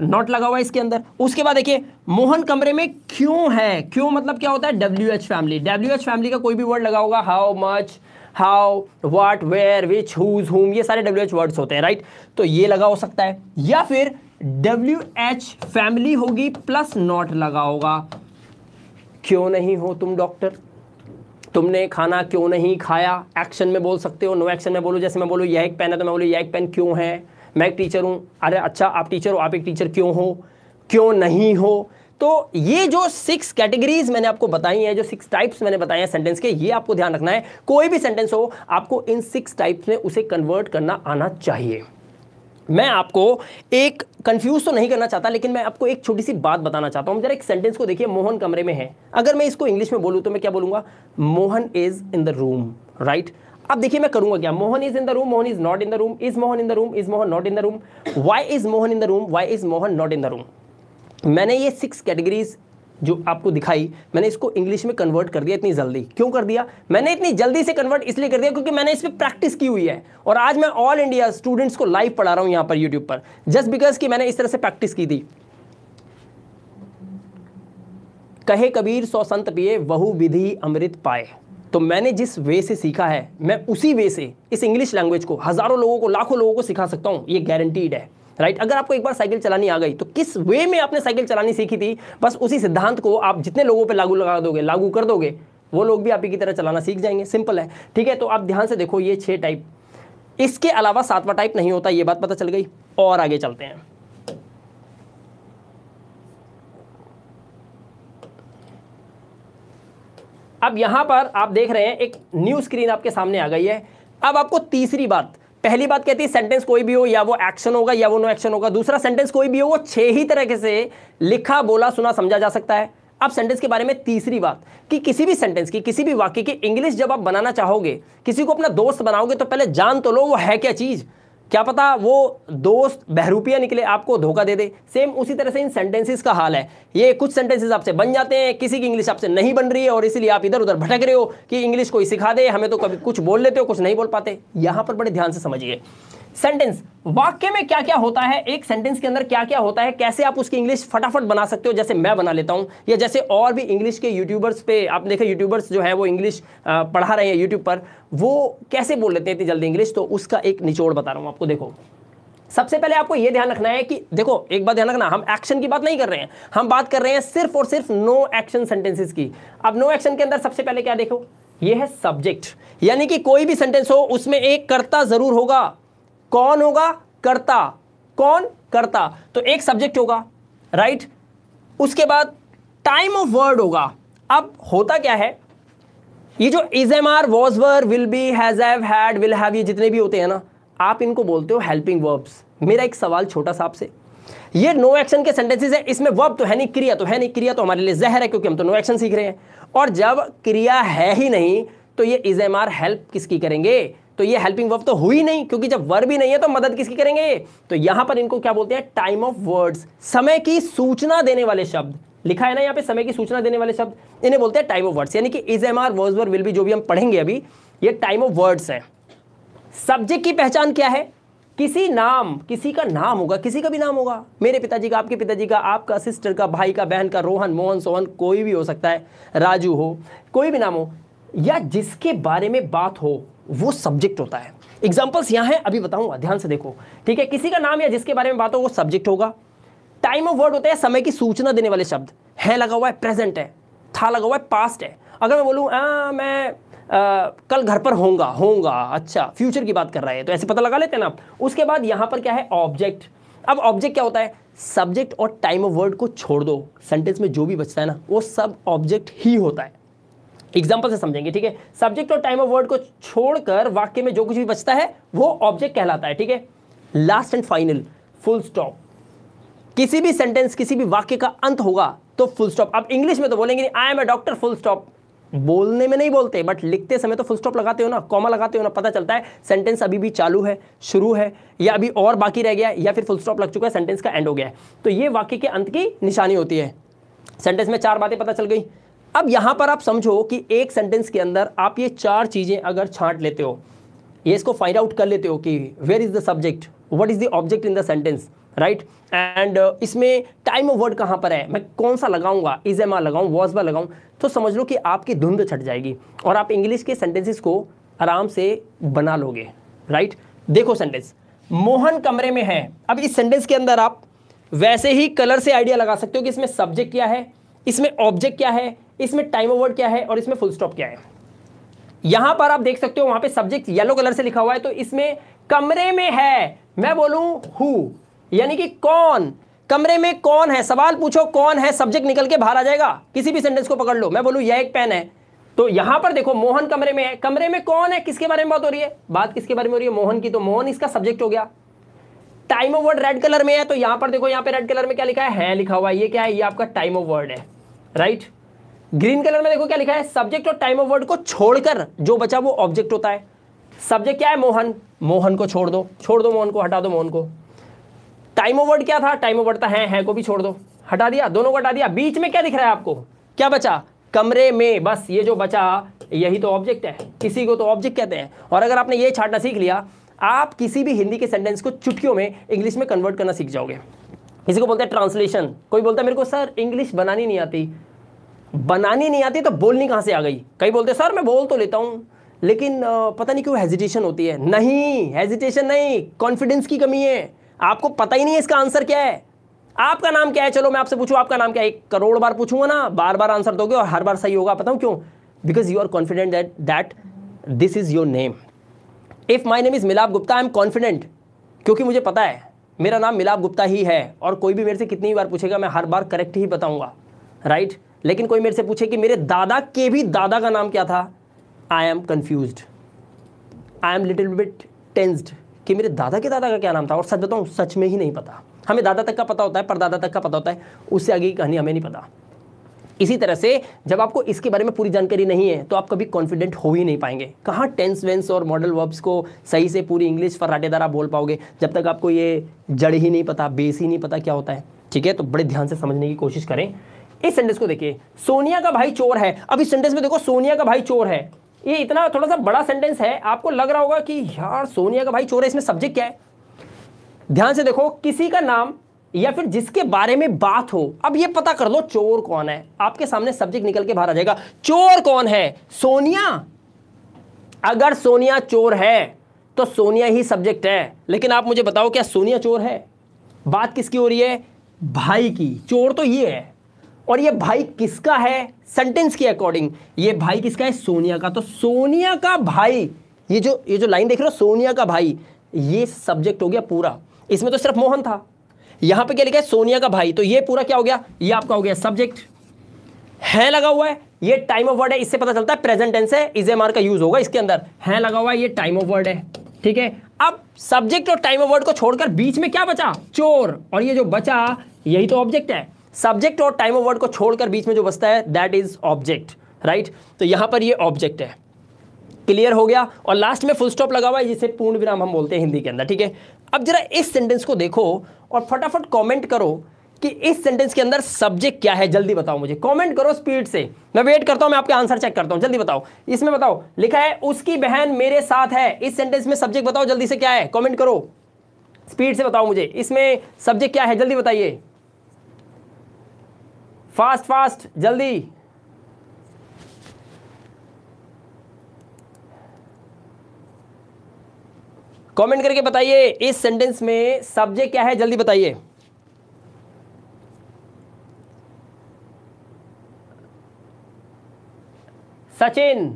नॉट लगा हुआ है इसके अंदर उसके बाद देखिए मोहन कमरे में क्यों है क्यों मतलब क्या होता है W H family W H family का कोई भी वर्ड लगा होगा how much how what where which whose whom ये सारे डब्ल्यू एच वर्ड्स होते हैं राइट तो ये लगा हो सकता है या फिर डब्ल्यू एच फैमिली होगी प्लस नॉट लगा होगा क्यों नहीं हो तुम डॉक्टर तुमने खाना क्यों नहीं खाया एक्शन में बोल सकते हो नो एक्शन में बोलो जैसे मैं बोलूँ यह एक पेन है तो मैं बोलूँ यह एक पेन क्यों है मैं एक टीचर हूँ अरे अच्छा आप टीचर हो आप एक टीचर क्यों हो क्यों नहीं हो तो ये जो सिक्स कैटेगरीज मैंने आपको बताई हैं जो सिक्स टाइप्स मैंने बताए हैं सेंटेंस के ये आपको ध्यान रखना है कोई भी सेंटेंस हो आपको इन सिक्स टाइप्स में उसे कन्वर्ट करना आना चाहिए मैं आपको एक कंफ्यूज तो नहीं करना चाहता लेकिन मैं आपको एक छोटी सी बात बताना चाहता हूं जरा एक सेंटेंस को देखिए मोहन कमरे में है अगर मैं इसको इंग्लिश में बोलूं तो मैं क्या बोलूंगा Mohan is in the room right अब देखिए मैं करूंगा क्या Mohan is in the room Mohan is not in the room is Mohan in the room is Mohan not in the room why is Mohan in the room why is Mohan not in the room मैंने ये सिक्स कैटेगरीज जो आपको दिखाई मैंने इसको इंग्लिश में कन्वर्ट कर दिया इतनी जल्दी क्यों कर दिया मैंने इतनी जल्दी से कन्वर्ट इसलिए कर दिया क्योंकि मैंने इस पर प्रैक्टिस की हुई है और आज मैं ऑल इंडिया स्टूडेंट्स को लाइव पढ़ा रहा हूं यहां पर यूट्यूब पर जस्ट बिकॉज कि मैंने इस तरह से प्रैक्टिस की थी कहे कबीर सौ संत पिए बहु विधि अमृत पाए तो मैंने जिस वे से सीखा है मैं उसी वे से इस इंग्लिश लैंग्वेज को हज़ारों लोगों को लाखों लोगों को सिखा सकता हूं यह गारंटीड है राइट अगर आपको एक बार साइकिल चलानी आ गई तो किस वे में आपने साइकिल चलानी सीखी थी बस उसी सिद्धांत को आप जितने लोगों पर लागू लगा दोगे लागू कर दोगे वो लोग भी आप तरह चलाना सीख जाएंगे सिंपल है ठीक है तो आप ध्यान से देखो ये छः टाइप इसके अलावा सातवां टाइप नहीं होता ये बात पता चल गई और आगे चलते हैं अब यहां पर आप देख रहे हैं एक न्यू स्क्रीन आपके सामने आ गई है अब आपको तीसरी बात पहली बात कहती है सेंटेंस कोई भी हो या वो एक्शन होगा या वो नो एक्शन होगा दूसरा सेंटेंस कोई भी हो वो छह ही तरीके से लिखा बोला सुना समझा जा सकता है अब सेंटेंस के बारे में तीसरी बात कि किसी भी सेंटेंस की किसी भी वाक्य की इंग्लिश जब आप बनाना चाहोगे किसी को अपना दोस्त बनाओगे तो पहले जान तो लो वो है क्या चीज़ क्या पता वो दोस्त बहरूपिया निकले आपको धोखा दे दे सेम उसी तरह से इन सेंटेंसेस का हाल है ये कुछ सेंटेंसेस आपसे बन जाते हैं किसी की इंग्लिश आपसे नहीं बन रही है और इसलिए आप इधर उधर भटक रहे हो कि इंग्लिश कोई सिखा दे हमें तो कभी कुछ बोल लेते हो कुछ नहीं बोल पाते यहाँ पर बड़े ध्यान से समझिए सेंटेंस वाक्य में क्या क्या होता है एक सेंटेंस के अंदर क्या क्या होता है कैसे आप उसकी इंग्लिश फटाफट बना सकते हो जैसे मैं बना लेता हूं या जैसे और भी इंग्लिश के यूट्यूबर्स पे आप देखें यूट्यूबर्स जो है वो इंग्लिश पढ़ा रहे हैं यूट्यूब पर वो कैसे बोल लेते हैं इतनी जल्दी इंग्लिश तो उसका एक निचोड़ बता रहा हूं आपको देखो सबसे पहले आपको यह ध्यान रखना है कि देखो एक बात ध्यान रखना हम एक्शन की बात नहीं कर रहे हैं हम बात कर रहे हैं सिर्फ और सिर्फ नो एक्शन सेंटेंसेस की अब नो एक्शन के अंदर सबसे पहले क्या देखो यह है सब्जेक्ट यानी कि कोई भी सेंटेंस हो उसमें एक कर्ता जरूर होगा कौन होगा कर्ता कौन कर्ता तो एक सब्जेक्ट होगा राइट right? उसके बाद टाइम ऑफ वर्ड होगा अब होता क्या है ये जो is am are was were will be has had will have ये जितने भी होते हैं ना आप इनको बोलते हो हेल्पिंग वर्ब्स मेरा एक सवाल छोटा सा आपसे ये नो एक्शन के सेंटेंसेस है इसमें वर्ब तो है नहीं क्रिया तो है नहीं क्रिया तो हमारे लिए जहर है क्योंकि हम तो नो एक्शन सीख रहे हैं और जब क्रिया है ही नहीं तो ये इज एम आर हेल्प किसकी करेंगे तो ये हेल्पिंग वर्ब तो हुई नहीं क्योंकि जब वर्ब ही नहीं है तो मदद किसकी करेंगे तो यहां पर इनको क्या बोलते हैं टाइम ऑफ वर्ड्स समय की सूचना देने वाले शब्द लिखा है ना यहाँ पे समय की सूचना देने वाले शब्द इन्हें बोलते हैं टाइम ऑफ वर्ड्स यानी कि is am are word word will be जो भी हम पढ़ेंगे अभी ये टाइम ऑफ वर्ड्स है सब्जेक्ट की पहचान क्या है किसी नाम किसी का नाम होगा किसी का भी नाम होगा मेरे पिताजी का आपके पिताजी का आपका सिस्टर का भाई का बहन का रोहन मोहन सोहन कोई भी हो सकता है राजू हो कोई भी नाम हो या जिसके बारे में बात हो वो सब्जेक्ट होता है एग्जाम्पल्स यहाँ हैं अभी बताऊंगा ध्यान से देखो ठीक है किसी का नाम या जिसके बारे में बात हो वो सब्जेक्ट होगा टाइम ऑफ वर्ड होता है समय की सूचना देने वाले शब्द है लगा हुआ है प्रेजेंट है था लगा हुआ है पास्ट है अगर मैं बोलूँ मैं आ, कल घर पर होऊंगा होऊंगा अच्छा फ्यूचर की बात कर रहा है तो ऐसे पता लगा लेते हैं ना आप उसके बाद यहाँ पर क्या है ऑब्जेक्ट अब ऑब्जेक्ट क्या होता है सब्जेक्ट और टाइम ऑफ वर्ड को छोड़ दो सेंटेंस में जो भी बचता है ना वो सब ऑब्जेक्ट ही होता है एग्जाम्पल से समझेंगे ठीक है सब्जेक्ट और टाइम ऑफ वर्ड को छोड़कर वाक्य में जो कुछ भी बचता है वो ऑब्जेक्ट कहलाता है ठीक है last and final full stop किसी भी सेंटेंस किसी भी वाक्य का अंत होगा तो फुल स्टॉप अब इंग्लिश में तो बोलेंगे I am a doctor full stop बोलने में नहीं बोलते बट लिखते समय तो फुल स्टॉप लगाते हो ना कॉमा लगाते हो ना पता चलता है सेंटेंस अभी भी चालू है शुरू है या अभी और बाकी रह गया है या फिर फुल स्टॉप लग चुका है सेंटेंस का एंड हो गया है तो ये वाक्य के अंत की निशानी होती है सेंटेंस में चार बातें पता चल गई अब यहां पर आप समझो कि एक सेंटेंस के अंदर आप ये चार चीज़ें अगर छांट लेते हो ये इसको फाइंड आउट कर लेते हो कि where is the subject what is the object in the sentence right and इसमें टाइम ऑफ वर्ड कहां पर है मैं कौन सा लगाऊंगा इज एम आ लगाऊँ वॉज बा लगाऊँ तो समझ लो कि आपकी धुंध छट जाएगी और आप इंग्लिश के सेंटेंसेस को आराम से बना लोगे राइट देखो सेंटेंस मोहन कमरे में है अब इस सेंटेंस के अंदर आप वैसे ही कलर से आइडिया लगा सकते हो कि इसमें सब्जेक्ट क्या है इसमें ऑब्जेक्ट क्या है इसमें टाइम अवर्ड क्या है और इसमें फुल स्टॉप क्या है यहां पर आप देख सकते हो वहां पे सब्जेक्ट येलो कलर से लिखा हुआ है तो इसमें कमरे में है मैं बोलूं हु यानी कि कौन कमरे में कौन है सवाल पूछो कौन है सब्जेक्ट निकल के बाहर आ जाएगा किसी भी सेंटेंस को पकड़ लो मैं बोलूं यह एक पेन है तो यहां पर देखो मोहन कमरे में है कमरे में कौन है किसके बारे में बात हो रही है बात किसके बारे में हो रही है मोहन की तो मोहन इसका सब्जेक्ट हो गया time of word red colour में है तो यहां पर देखो यहां पर रेड कलर में क्या लिखा है है लिखा हुआ है ये क्या है ये आपका टाइम ऑफ वर्ड है राइट ग्रीन कलर में देखो क्या लिखा है सब्जेक्ट और टाइम ऑफ वर्ड को छोड़कर जो बचा वो ऑब्जेक्ट होता है सब्जेक्ट क्या है मोहन मोहन को छोड़ दो छोड़ दो मोहन को हटा दो मोहन को टाइम ऑफ वर्ड क्या था टाइम ऑफ वर्ड था है, है को भी छोड़ दो हटा दिया दोनों को हटा दिया बीच में क्या दिख रहा है आपको क्या बचा कमरे में बस ये जो बचा यही तो ऑब्जेक्ट है किसी को तो ऑब्जेक्ट कहते हैं और अगर आपने ये छाटना सीख लिया आप किसी भी हिंदी के सेंटेंस को चुटकियों में इंग्लिश में कन्वर्ट करना सीख जाओगे किसी को बोलते हैं ट्रांसलेशन कोई बोलता है मेरे को सर इंग्लिश बनानी नहीं आती बनानी नहीं आती तो बोलनी कहाँ से आ गई कई बोलते सर मैं बोल तो लेता हूँ लेकिन पता नहीं क्यों हेजिटेशन होती है नहीं हेजिटेशन नहीं कॉन्फिडेंस की कमी है आपको पता ही नहीं है इसका आंसर क्या है आपका नाम क्या है चलो मैं आपसे पूछूं आपका नाम क्या है एक करोड़ बार पूछूंगा ना बार बार आंसर दोगे और हर बार सही होगा पता हूँ क्यों because you are confident that that this is your name if my name is Milap Gupta I am confident क्योंकि मुझे पता है मेरा नाम मिलाप गुप्ता ही है और कोई भी मेरे से कितनी बार पूछेगा मैं हर बार करेक्ट ही बताऊंगा राइट right? लेकिन कोई मेरे से पूछे कि मेरे दादा के भी दादा का नाम क्या था I am confuse I am little bit tensed कि मेरे दादा के दादा का क्या नाम था और सच बताऊँ सच में ही नहीं पता हमें दादा तक का पता होता है पर दादा तक का पता होता है उससे आगे की कहानी हमें नहीं पता इसी तरह से जब आपको इसके बारे में पूरी जानकारी नहीं है तो आप कभी कॉन्फिडेंट हो ही नहीं पाएंगे कहाँ टेंस वेंस और मॉडल वर्ब्स को सही से पूरी इंग्लिश फराटेदार आप बोल पाओगे जब तक आपको ये जड़ ही नहीं पता बेस ही नहीं पता क्या होता है ठीक है तो बड़े ध्यान से समझने की कोशिश करें इस सेंटेंस को देखिए सोनिया का भाई चोर है अब इस सेंटेंस में देखो सोनिया का भाई चोर है ये इतना थोड़ा सा बड़ा सेंटेंस है आपको लग रहा होगा कि यार सोनिया का भाई चोर है इसमें सब्जेक्ट क्या है ध्यान से देखो किसी का नाम या फिर जिसके बारे में बात हो अब ये पता कर लो चोर कौन है आपके सामने सब्जेक्ट निकल के बाहर आ जाएगा चोर कौन है सोनिया अगर सोनिया चोर है तो सोनिया ही सब्जेक्ट है लेकिन आप मुझे बताओ क्या सोनिया चोर है बात किसकी हो रही है भाई की चोर तो ये है और ये भाई किसका है सेंटेंस के अकॉर्डिंग ये भाई किसका है सोनिया का तो सोनिया का भाई ये जो ये जो लाइन देख रहे हो सोनिया का भाई ये सब्जेक्ट हो गया पूरा इसमें तो सिर्फ मोहन था यहां पे क्या लिखा है सोनिया का भाई तो ये पूरा क्या हो गया ये आपका हो गया सब्जेक्ट है लगा हुआ है ये टाइम ऑफ वर्ड है इससे पता चलता है प्रेजेंट टेंस है इज एम आर का यूज होगा इसके अंदर है लगा हुआ है ये टाइम ऑफ वर्ड है ठीक है अब सब्जेक्ट और टाइम ऑफ वर्ड को छोड़कर बीच में क्या बचा चोर और ये जो बचा यही तो ऑब्जेक्ट है सब्जेक्ट और टाइम ऑफ वर्ड को छोड़कर बीच में जो बसता है दैट इज ऑब्जेक्ट राइट तो यहां पर ये ऑब्जेक्ट है क्लियर हो गया और लास्ट में फुल स्टॉप लगा हुआ है जिसे पूर्ण विराम हम बोलते हैं हिंदी के अंदर ठीक है अब जरा इस सेंटेंस को देखो और फटाफट कॉमेंट करो कि इस सेंटेंस के अंदर सब्जेक्ट क्या है जल्दी बताओ मुझे कमेंट करो स्पीड से मैं वेट करता हूं मैं आपके आंसर चेक करता हूं जल्दी बताओ इसमें बताओ लिखा है उसकी बहन मेरे साथ है इस सेंटेंस में सब्जेक्ट बताओ जल्दी से क्या है कमेंट करो स्पीड से बताओ मुझे इसमें सब्जेक्ट क्या है जल्दी बताइए फास्ट फास्ट जल्दी कमेंट करके बताइए इस सेंटेंस में सब्जेक्ट क्या है जल्दी बताइए सचिन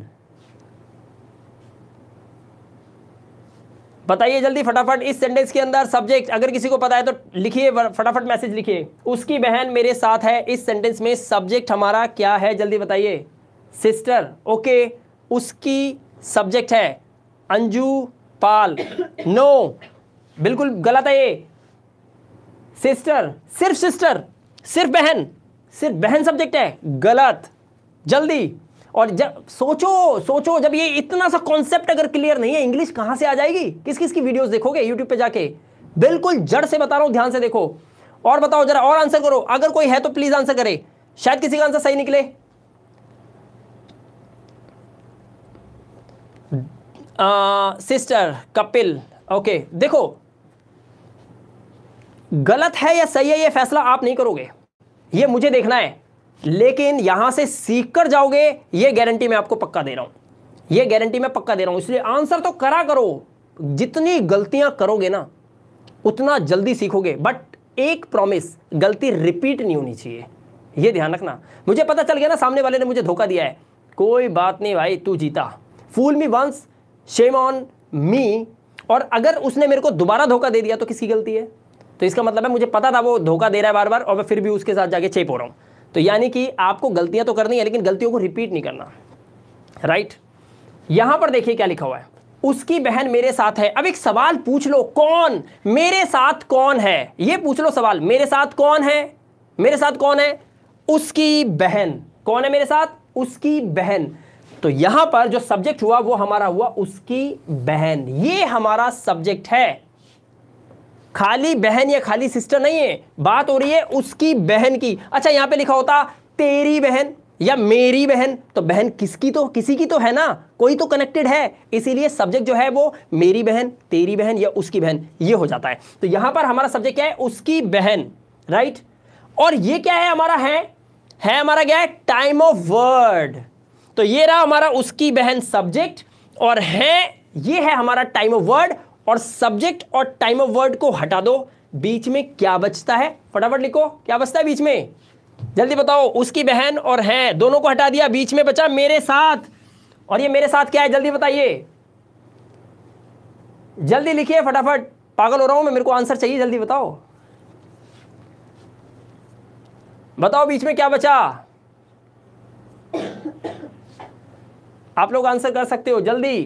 बताइए जल्दी फटाफट इस सेंटेंस के अंदर सब्जेक्ट अगर किसी को पता है तो लिखिए फटाफट मैसेज लिखिए उसकी बहन मेरे साथ है इस सेंटेंस में सब्जेक्ट हमारा क्या है जल्दी बताइए सिस्टर ओके उसकी सब्जेक्ट है अंजू पाल नो बिल्कुल गलत है ये सिस्टर सिर्फ सिस्टर सिर्फ बहन सिर्फ बहन सब्जेक्ट है गलत जल्दी और जब सोचो सोचो जब ये इतना सा कॉन्सेप्ट अगर क्लियर नहीं है इंग्लिश कहां से आ जाएगी किस किस की वीडियोस देखोगे यूट्यूब पे जाके बिल्कुल जड़ से बता रहा हूं ध्यान से देखो और बताओ जरा और आंसर करो अगर कोई है तो प्लीज आंसर करे शायद किसी का आंसर सही निकले आ, सिस्टर कपिल ओके देखो गलत है या सही है यह फैसला आप नहीं करोगे ये मुझे देखना है लेकिन यहां से सीख कर जाओगे ये गारंटी मैं आपको पक्का दे रहा हूं ये गारंटी मैं पक्का दे रहा हूं इसलिए आंसर तो करा करो जितनी गलतियां करोगे ना उतना जल्दी सीखोगे बट एक प्रॉमिस गलती रिपीट नहीं होनी चाहिए ये ध्यान रखना मुझे पता चल गया ना सामने वाले ने मुझे धोखा दिया है कोई बात नहीं भाई तू जीता fool me once shame on me और अगर उसने मेरे को दोबारा धोखा दे दिया तो किसकी गलती है तो इसका मतलब है मुझे पता था वो धोखा दे रहा है बार बार और मैं फिर भी उसके साथ जाके चेप हो रहा हूं तो यानी कि आपको गलतियां तो करनी है लेकिन गलतियों को रिपीट नहीं करना राइट यहां पर देखिए क्या लिखा हुआ है उसकी बहन मेरे साथ है अब एक सवाल पूछ लो कौन मेरे साथ कौन है ये पूछ लो सवाल मेरे साथ कौन है मेरे साथ कौन है उसकी बहन कौन है मेरे साथ उसकी बहन तो यहां पर जो सब्जेक्ट हुआ वो हमारा हुआ उसकी बहन ये हमारा सब्जेक्ट है खाली बहन या खाली सिस्टर नहीं है बात हो रही है उसकी बहन की अच्छा यहां पे लिखा होता तेरी बहन या मेरी बहन तो बहन किसकी तो किसी की तो है ना कोई तो कनेक्टेड है इसीलिए सब्जेक्ट जो है वो मेरी बहन तेरी बहन या उसकी बहन ये हो जाता है तो यहां पर हमारा सब्जेक्ट क्या है उसकी बहन राइट और ये क्या है हमारा है है हमारा क्या है टाइम ऑफ वर्ड तो ये रहा हमारा उसकी बहन सब्जेक्ट और है ये है हमारा टाइम ऑफ वर्ड और सब्जेक्ट और टाइम ऑफ वर्ड को हटा दो बीच में क्या बचता है फटाफट लिखो क्या बचता है बीच में जल्दी बताओ उसकी बहन और है दोनों को हटा दिया बीच में बचा मेरे साथ और ये मेरे साथ क्या है जल्दी बताइए जल्दी लिखिए फटाफट पागल हो रहा हूं मैं मेरे को आंसर चाहिए जल्दी बताओ बताओ बीच में क्या बचा आप लोग आंसर कर सकते हो जल्दी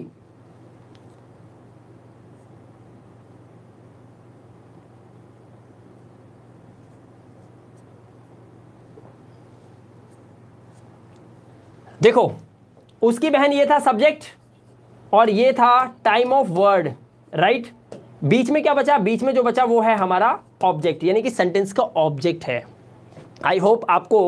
देखो उसकी बहन ये था सब्जेक्ट और ये था टाइम ऑफ वर्ड राइट बीच में क्या बचा बीच में जो बचा वो है हमारा ऑब्जेक्ट यानी कि सेंटेंस का ऑब्जेक्ट है आई होप आपको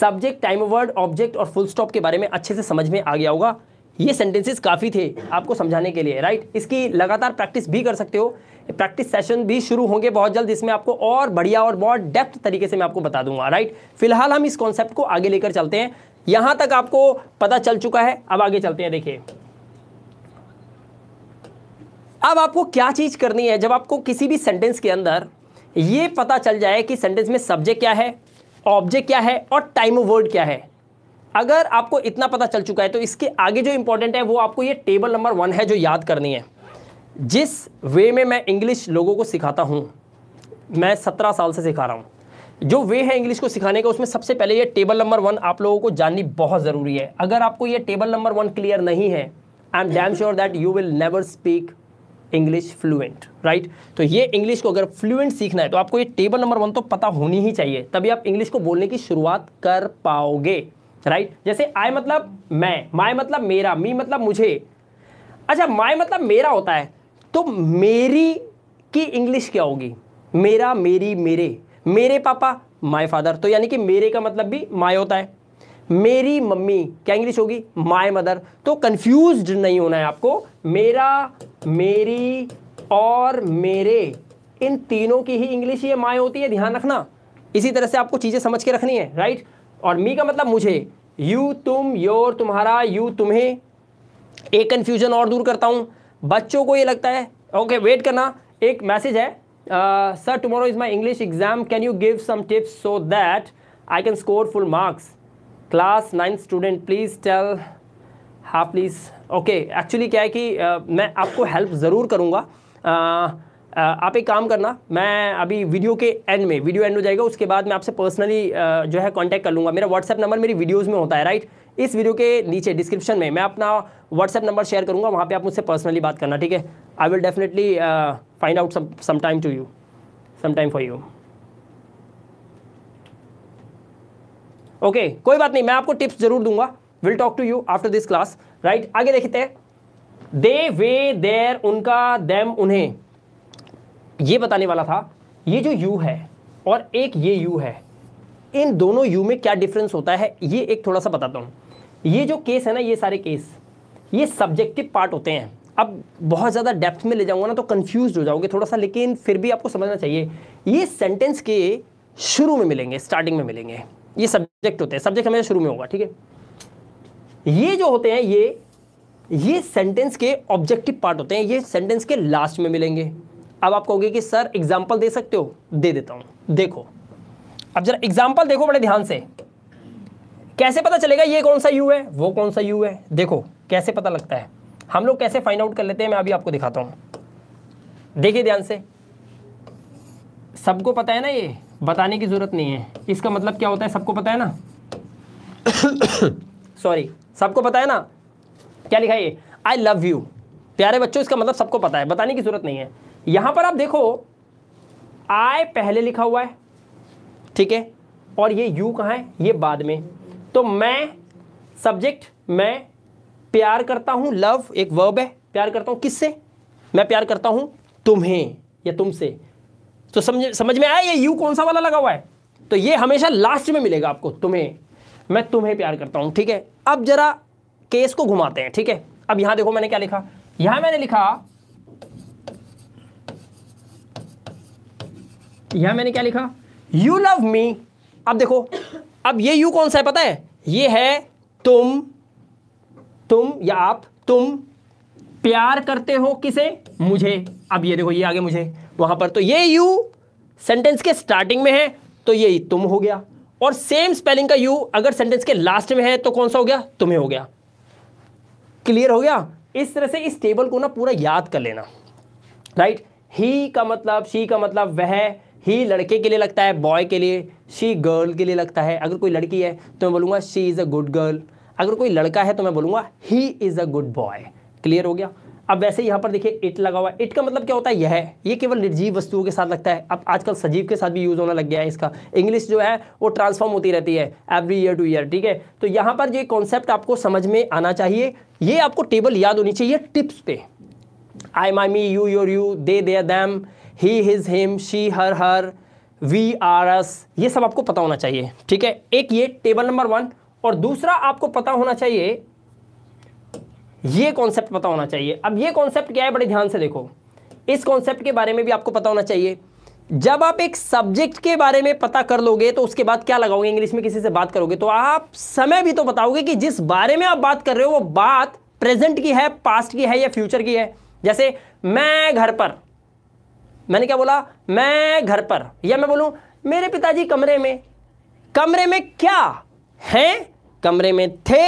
subject time of word object और फुल स्टॉप के बारे में अच्छे से समझ में आ गया होगा ये सेंटेंसेस काफ़ी थे आपको समझाने के लिए राइट इसकी लगातार प्रैक्टिस भी कर सकते हो प्रैक्टिस सेशन भी शुरू होंगे बहुत जल्द इसमें आपको और बढ़िया और बहुत डेप्थ तरीके से मैं आपको बता दूंगा राइट फिलहाल हम इस कॉन्सेप्ट को आगे लेकर चलते हैं यहां तक आपको पता चल चुका है अब आगे चलते हैं देखिए अब आपको क्या चीज करनी है जब आपको किसी भी सेंटेंस के अंदर यह पता चल जाए कि सेंटेंस में सब्जेक्ट क्या है ऑब्जेक्ट क्या है और टाइम वर्ड क्या है अगर आपको इतना पता चल चुका है तो इसके आगे जो इंपॉर्टेंट है वो आपको ये टेबल नंबर वन है जो याद करनी है जिस वे में मैं इंग्लिश लोगों को सिखाता हूं मैं सत्रह साल से सिखा रहा हूं जो वे है इंग्लिश को सिखाने का उसमें सबसे पहले ये टेबल नंबर वन आप लोगों को जाननी बहुत ज़रूरी है अगर आपको ये टेबल नंबर वन क्लियर नहीं है I am damn sure that you will never speak English fluent right तो ये इंग्लिश को अगर फ्लुएंट सीखना है तो आपको ये टेबल नंबर वन तो पता होनी ही चाहिए तभी आप इंग्लिश को बोलने की शुरुआत कर पाओगे राइट जैसे आई मतलब मैं माई मतलब मेरा मी मतलब मुझे अच्छा माई मतलब मेरा होता है तो मेरी की इंग्लिश क्या होगी मेरा मेरी मेरे मेरे पापा माय फादर तो यानी कि मेरे का मतलब भी माय होता है मेरी मम्मी क्या इंग्लिश होगी माय मदर तो कंफ्यूज नहीं होना है आपको मेरा मेरी और मेरे इन तीनों की ही इंग्लिश ये माय होती है ध्यान रखना इसी तरह से आपको चीज़ें समझ के रखनी है राइट और मी का मतलब मुझे यू तुम योर तुम्हारा यू तुम्हें एक कन्फ्यूजन और दूर करता हूं बच्चों को ये लगता है ओके वेट करना एक मैसेज है uh, sir tomorrow is my english exam can you give some tips so that i can score full marks class 9 student please tell हाँ प्लीज़ ओके एक्चुअली क्या है कि uh, मैं आपको हेल्प ज़रूर करूँगा uh, आप एक काम करना मैं अभी वीडियो के एंड में वीडियो एंड हो जाएगा उसके बाद मैं आपसे पर्सनली जो है कांटेक्ट कर लूँगा मेरा व्हाट्सअप नंबर मेरी वीडियोस में होता है राइट इस वीडियो के नीचे डिस्क्रिप्शन में मैं अपना व्हाट्सअप नंबर शेयर करूँगा वहाँ पे आप मुझसे पर्सनली बात करना ठीक है I will definitely find out some time to you some time for you okay कोई बात नहीं मैं आपको टिप्स जरूर दूंगा will talk to you after this class right आगे देखते हैं दे वे देर उनका देम उन्हें ये बताने वाला था ये जो यू है और एक ये यू है इन दोनों यू में क्या डिफरेंस होता है ये एक थोड़ा सा बताता हूँ ये जो केस है ना ये सारे केस ये सब्जेक्टिव पार्ट होते हैं अब बहुत ज़्यादा डेप्थ में ले जाऊँगा ना तो कन्फ्यूज हो जाओगे थोड़ा सा लेकिन फिर भी आपको समझना चाहिए ये सेंटेंस के शुरू में मिलेंगे स्टार्टिंग में मिलेंगे ये सब्जेक्ट होते हैं सब्जेक्ट हमेशा शुरू में होगा ठीक है ये जो होते हैं ये ये सेंटेंस के ऑब्जेक्टिव पार्ट होते हैं ये सेंटेंस के लास्ट में मिलेंगे अब आप कहोगे कि सर एग्जाम्पल दे सकते हो दे देता हूं देखो अब जरा एग्जाम्पल देखो बड़े ध्यान से कैसे पता चलेगा ये कौन सा यू है वो कौन सा यू है देखो कैसे पता लगता है हम लोग कैसे फाइंड आउट कर लेते हैं मैं अभी आपको दिखाता हूं देखिए ध्यान से सबको पता है ना ये बताने की ज़रूरत नहीं है इसका मतलब क्या होता है सबको पता है ना सॉरी <coughs> सबको पता है ना क्या लिखा है ये आई लव यू प्यारे बच्चों इसका मतलब सबको पता है बताने की ज़रूरत नहीं है यहां पर आप देखो आय पहले लिखा हुआ है ठीक है और ये यू कहा है ये बाद में तो मैं सब्जेक्ट मैं प्यार करता हूं लव एक वर्ब है प्यार करता हूं किससे मैं प्यार करता हूं तुम्हें या तुमसे तो समझ समझ में आया ये यू कौन सा वाला लगा हुआ है तो ये हमेशा लास्ट में मिलेगा आपको तुम्हें मैं तुम्हें प्यार करता हूं ठीक है अब जरा केस को घुमाते हैं ठीक है अब यहां देखो मैंने क्या लिखा यहां मैंने लिखा यह मैंने क्या लिखा यू लव मी अब देखो अब ये यू कौन सा है पता है ये है तुम तुम या आप तुम प्यार करते हो किसे मुझे अब ये देखो ये आगे मुझे वहां पर तो ये यू सेंटेंस के स्टार्टिंग में है तो ये तुम हो गया और सेम स्पेलिंग का यू अगर सेंटेंस के लास्ट में है तो कौन सा हो गया तुम्हें हो गया क्लियर हो गया इस तरह से इस टेबल को ना पूरा याद कर लेना राइट ही का मतलब शी का मतलब वह ही लड़के के लिए लगता है बॉय के लिए शी गर्ल के लिए लगता है अगर कोई लड़की है तो मैं बोलूँगा she is a good girl अगर कोई लड़का है तो मैं बोलूँगा he is a good boy clear हो गया अब वैसे यहाँ पर देखिए इट लगा हुआ इट का मतलब क्या होता है यह ये केवल निर्जीव वस्तुओं के साथ लगता है अब आजकल सजीव के साथ भी यूज़ होना लग गया है इसका इंग्लिश जो है वो ट्रांसफॉर्म होती रहती है एवरी ईयर टू ईयर ठीक है तो यहाँ पर ये कॉन्सेप्ट आपको समझ में आना चाहिए ये आपको टेबल याद होनी चाहिए टिप्स पे I my me you your you they them he his him she her her we our us ये सब आपको पता होना चाहिए ठीक है एक ये टेबल नंबर वन और दूसरा आपको पता होना चाहिए ये कॉन्सेप्ट पता होना चाहिए अब ये कॉन्सेप्ट क्या है बड़े ध्यान से देखो इस कॉन्सेप्ट के बारे में भी आपको पता होना चाहिए जब आप एक सब्जेक्ट के बारे में पता कर लोगे तो उसके बाद क्या लगाओगे इंग्लिश में किसी से बात करोगे तो आप समय भी तो बताओगे कि जिस बारे में आप बात कर रहे हो वो बात प्रेजेंट की है पास्ट की है या फ्यूचर की है जैसे मैं घर पर मैंने क्या बोला मैं घर पर या मैं बोलूं मेरे पिताजी कमरे में कमरे में क्या हैं कमरे में थे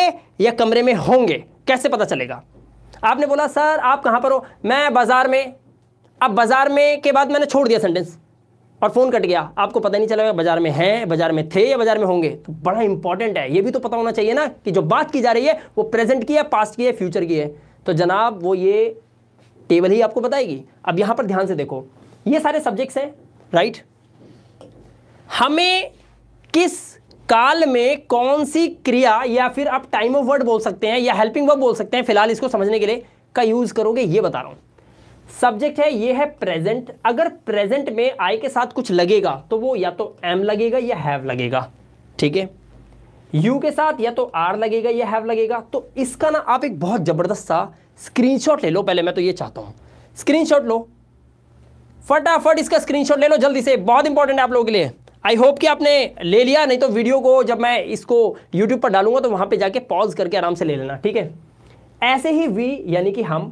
या कमरे में होंगे कैसे पता चलेगा आपने बोला सर आप कहां पर हो मैं बाज़ार में अब बाज़ार में के बाद मैंने छोड़ दिया सेंटेंस और फ़ोन कट गया आपको पता नहीं चला बाज़ार में है बाज़ार में थे या बाज़ार में होंगे तो बड़ा इंपॉर्टेंट है ये भी तो पता होना चाहिए ना कि जो बात की जा रही है वो प्रेजेंट की है पास्ट की है फ्यूचर की है तो जनाब वो ये टेबल ही आपको बताएगी अब यहां पर ध्यान से देखो ये सारे सब्जेक्ट्स हैं राइट हमें किस काल में कौन सी क्रिया या फिर आप टाइम ऑफ वर्ड बोल सकते हैं या हेल्पिंग वर्ब बोल सकते हैं फिलहाल इसको समझने के लिए का यूज़ करोगे ये बता रहा हूं सब्जेक्ट है ये है प्रेजेंट अगर प्रेजेंट में आई के साथ कुछ लगेगा तो वो या तो एम लगेगा या हैव लगेगा ठीक है यू के साथ या तो आर लगेगा या हैव लगेगा तो इसका ना आप एक बहुत ज़बरदस्त सा स्क्रीनशॉट ले लो पहले मैं तो ये चाहता हूं स्क्रीनशॉट लो फटाफट इसका स्क्रीनशॉट ले लो जल्दी से बहुत इंपॉर्टेंट है आप लोगों के लिए आई होप कि आपने ले लिया नहीं तो वीडियो को जब मैं इसको यूट्यूब पर डालूंगा तो वहां पे जाके पॉज करके आराम से ले लेना ठीक है ऐसे ही वी यानी कि हम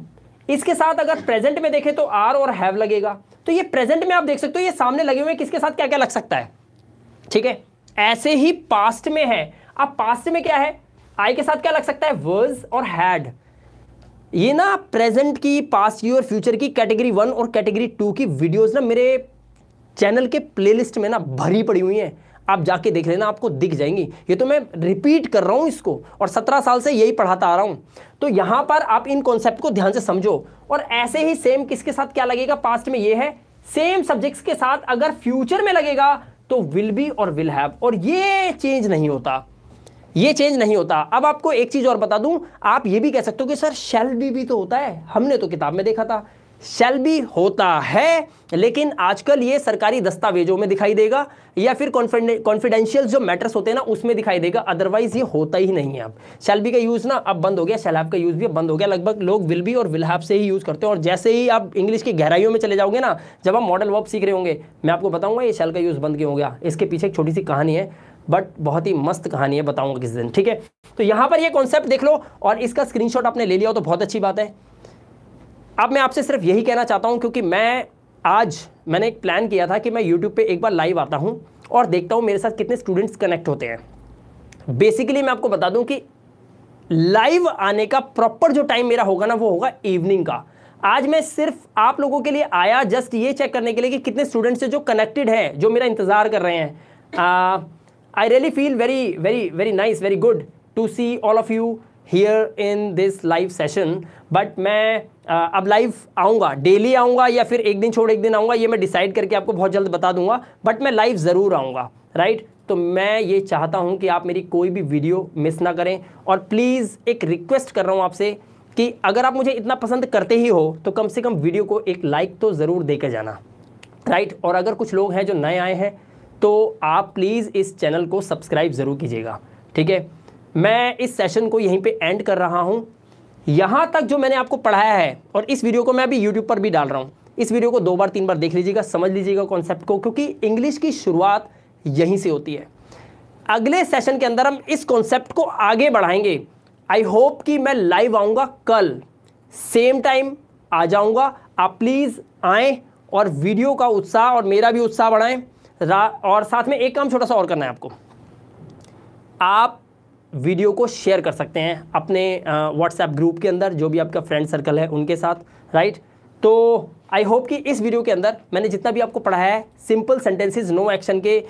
इसके साथ अगर प्रेजेंट में देखें तो आर और हैव लगेगा तो ये प्रेजेंट में आप देख सकते हो ये सामने लगे हुए किसके साथ क्या क्या लग सकता है ठीक है ऐसे ही पास्ट में है अब पास्ट में क्या है आई के साथ क्या लग सकता है वर्ज और हैड ये ना प्रेजेंट की पास्ट की और फ्यूचर की कैटेगरी वन और कैटेगरी टू की वीडियोस ना मेरे चैनल के प्लेलिस्ट में ना भरी पड़ी हुई हैं आप जाके देख लेना आपको दिख जाएंगी ये तो मैं रिपीट कर रहा हूँ इसको और सत्रह साल से यही पढ़ाता आ रहा हूँ तो यहाँ पर आप इन कॉन्सेप्ट को ध्यान से समझो और ऐसे ही सेम किसके साथ क्या लगेगा पास्ट में ये है सेम सब्जेक्ट्स के साथ अगर फ्यूचर में लगेगा तो विल बी और विल हैव और ये चेंज नहीं होता ये चेंज नहीं होता अब आपको एक चीज़ और बता दूं आप ये भी कह सकते हो कि सर शेल बी भी तो होता है हमने तो किताब में देखा था शेल बी होता है लेकिन आजकल ये सरकारी दस्तावेजों में दिखाई देगा या फिर कॉन्फिडेंशियल जो मैटर्स होते हैं ना उसमें दिखाई देगा अदरवाइज ये होता ही नहीं है अब शेल बी का यूज़ ना अब बंद हो गया शेल का यूज़ भी अब बंद हो गया लगभग लोग विल बी और विल हैव से ही यूज़ करते हैं और जैसे ही आप इंग्लिश की गहराइयों में चले जाओगे ना जब आप मॉडल वर्ब सीख रहे होंगे मैं आपको बताऊंगा ये शेल का यूज़ बंद क्यों हो गया इसके पीछे एक छोटी सी कहानी है बट बहुत ही मस्त कहानी है बताऊंगा किसी दिन ठीक है तो यहां पर ये कॉन्सेप्ट देख लो और इसका स्क्रीनशॉट आपने ले लिया हो तो बहुत अच्छी बात है अब मैं आपसे सिर्फ यही कहना चाहता हूं क्योंकि मैं आज मैंने एक प्लान किया था कि मैं यूट्यूब पर एक बार लाइव आता हूँ और देखता हूँ मेरे साथ कितने स्टूडेंट्स कनेक्ट होते हैं बेसिकली मैं आपको बता दूं कि लाइव आने का प्रॉपर जो टाइम मेरा होगा ना वो होगा इवनिंग का आज मैं सिर्फ आप लोगों के लिए आया जस्ट ये चेक करने के लिए कि कितने स्टूडेंट्स जो कनेक्टेड हैं जो मेरा इंतज़ार कर रहे हैं ah, I really feel very, very, very nice, very good to see all of you here in this live session. But मैं uh, अब लाइव आऊँगा डेली आऊँगा या फिर एक दिन छोड़ एक दिन आऊँगा ये मैं डिसाइड करके आपको बहुत जल्द बता दूंगा बट मैं लाइव ज़रूर आऊँगा राइट right? तो मैं ये चाहता हूँ कि आप मेरी कोई भी वीडियो मिस ना करें और प्लीज़ एक रिक्वेस्ट कर रहा हूँ आपसे कि अगर आप मुझे इतना पसंद करते ही हो तो कम से कम वीडियो को एक लाइक तो ज़रूर दे के जाना राइट right? और अगर कुछ लोग हैं जो नए आए हैं तो आप प्लीज़ इस चैनल को सब्सक्राइब ज़रूर कीजिएगा ठीक है मैं इस सेशन को यहीं पे एंड कर रहा हूँ यहाँ तक जो मैंने आपको पढ़ाया है और इस वीडियो को मैं अभी यूट्यूब पर भी डाल रहा हूँ इस वीडियो को दो बार तीन बार देख लीजिएगा समझ लीजिएगा कॉन्सेप्ट को क्योंकि इंग्लिश की शुरुआत यहीं से होती है अगले सेशन के अंदर हम इस कॉन्सेप्ट को आगे बढ़ाएंगे आई होप कि मैं लाइव आऊँगा कल सेम टाइम आ जाऊँगा आप प्लीज़ आएँ और वीडियो का उत्साह और मेरा भी उत्साह बढ़ाएं और साथ में एक काम छोटा सा और करना है आपको आप वीडियो को शेयर कर सकते हैं अपने व्हाट्सएप ग्रुप के अंदर जो भी आपका फ्रेंड सर्कल है उनके साथ राइट तो आई होप कि इस वीडियो के अंदर मैंने जितना भी आपको पढ़ाया है सिंपल सेंटेंसेस नो एक्शन के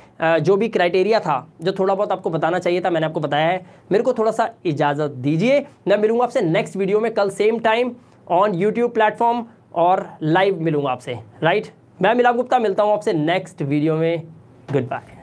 जो भी क्राइटेरिया था जो थोड़ा बहुत आपको बताना चाहिए था मैंने आपको बताया है मेरे को थोड़ा सा इजाज़त दीजिए मैं मिलूंगा आपसे नेक्स्ट वीडियो में कल same time on YouTube platform और लाइव मिलूंगा आपसे राइट मैं मिलाप गुप्ता मिलता हूँ आपसे नेक्स्ट वीडियो में गुड बाय